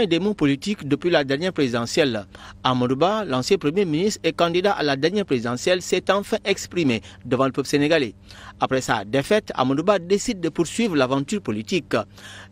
et des mots politiques depuis la dernière présidentielle. Amadouba, l'ancien Premier ministre et candidat à la dernière présidentielle, s'est enfin exprimé devant le peuple sénégalais. Après sa défaite, Amadouba décide de poursuivre l'aventure politique.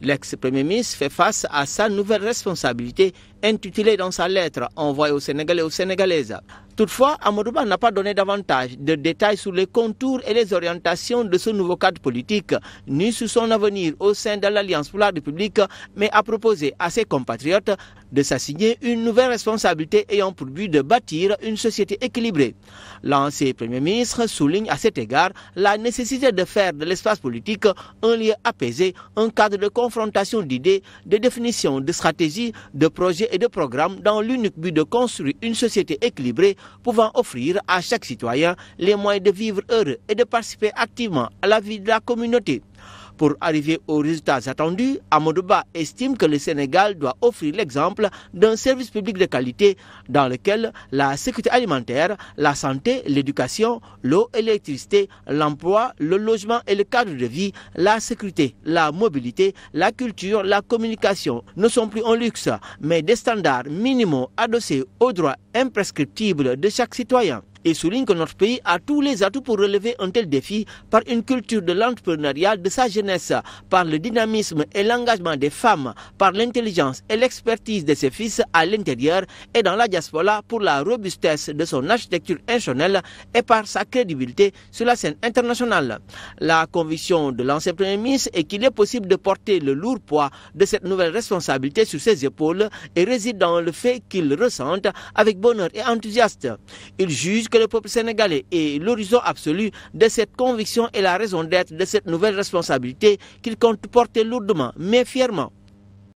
L'ex-Premier ministre fait face à sa nouvelle responsabilité intitulée dans sa lettre envoyée aux Sénégalais et aux Sénégalaises. Toutefois, Amorouba n'a pas donné davantage de détails sur les contours et les orientations de ce nouveau cadre politique, ni sur son avenir au sein de l'Alliance pour la République, mais a proposé à ses compatriotes de s'assigner une nouvelle responsabilité ayant pour but de bâtir une société équilibrée. L'ancien Premier ministre souligne à cet égard la nécessité de faire de l'espace politique un lieu apaisé, un cadre de confrontation d'idées, de définition, de stratégies, de projets et de programmes dans l'unique but de construire une société équilibrée pouvant offrir à chaque citoyen les moyens de vivre heureux et de participer activement à la vie de la communauté. Pour arriver aux résultats attendus, Amodoba estime que le Sénégal doit offrir l'exemple d'un service public de qualité dans lequel la sécurité alimentaire, la santé, l'éducation, l'eau, l'électricité, l'emploi, le logement et le cadre de vie, la sécurité, la mobilité, la culture, la communication ne sont plus un luxe, mais des standards minimaux adossés aux droits imprescriptibles de chaque citoyen et souligne que notre pays a tous les atouts pour relever un tel défi par une culture de l'entrepreneuriat de sa jeunesse, par le dynamisme et l'engagement des femmes, par l'intelligence et l'expertise de ses fils à l'intérieur et dans la diaspora pour la robustesse de son architecture institutionnelle et par sa crédibilité sur la scène internationale. La conviction de l'ancien Premier ministre est qu'il est possible de porter le lourd poids de cette nouvelle responsabilité sur ses épaules et réside dans le fait qu'il ressente avec bonheur et enthousiasme. Il juge que le peuple sénégalais est l'horizon absolu de cette conviction et la raison d'être de cette nouvelle responsabilité qu'il compte porter lourdement mais fièrement